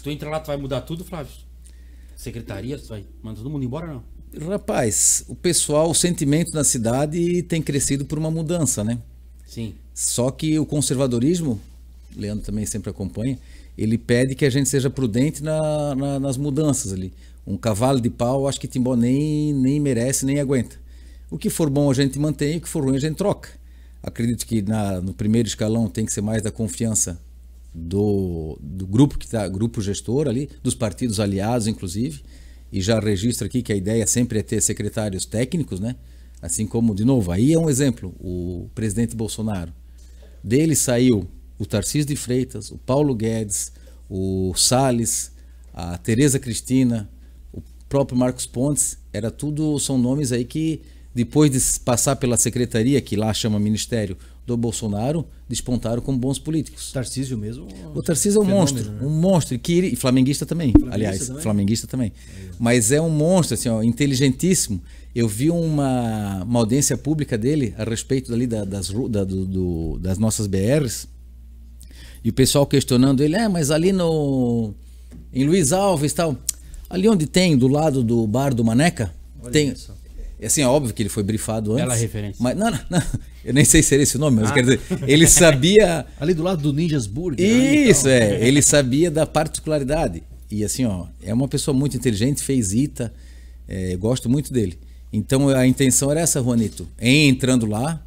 Se tu entra lá, tu vai mudar tudo, Flávio? Secretaria, tu vai mandar todo mundo embora não? Rapaz, o pessoal, o sentimento na cidade tem crescido por uma mudança, né? Sim. Só que o conservadorismo, o Leandro também sempre acompanha, ele pede que a gente seja prudente na, na, nas mudanças ali. Um cavalo de pau, acho que Timbó nem, nem merece, nem aguenta. O que for bom a gente mantém, o que for ruim a gente troca. Acredito que na, no primeiro escalão tem que ser mais da confiança do, do grupo que está, grupo gestor ali, dos partidos aliados, inclusive, e já registro aqui que a ideia sempre é ter secretários técnicos, né? Assim como, de novo, aí é um exemplo, o presidente Bolsonaro. Dele saiu o Tarcísio de Freitas, o Paulo Guedes, o Salles, a Tereza Cristina, o próprio Marcos Pontes, era tudo, são nomes aí que depois de passar pela secretaria, que lá chama Ministério do Bolsonaro, despontaram como bons políticos. Tarcísio mesmo? O Tarcísio é um fenômeno, monstro, né? um monstro, que ele, e flamenguista também, flamenguista aliás, também? flamenguista também. É. Mas é um monstro, assim, ó, inteligentíssimo. Eu vi uma, uma audiência pública dele a respeito ali da, das, da, do, do, das nossas BRs, e o pessoal questionando ele, é, mas ali no. em Luiz Alves e tal, ali onde tem, do lado do bar do Maneca, Olha tem. Isso é assim, é óbvio que ele foi brifado antes. Bela referência. Mas, não, não, não, eu nem sei se era esse nome, mas ah. quer dizer, ele sabia. Ali do lado do Ninjas Burger. Né, Isso, né? é. Ele sabia da particularidade. E assim, ó, é uma pessoa muito inteligente, fez ITA, é, gosto muito dele. Então a intenção era essa, Juanito. Em entrando lá,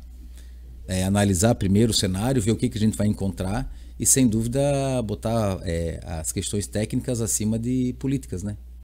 é, analisar primeiro o cenário, ver o que, que a gente vai encontrar e, sem dúvida, botar é, as questões técnicas acima de políticas, né?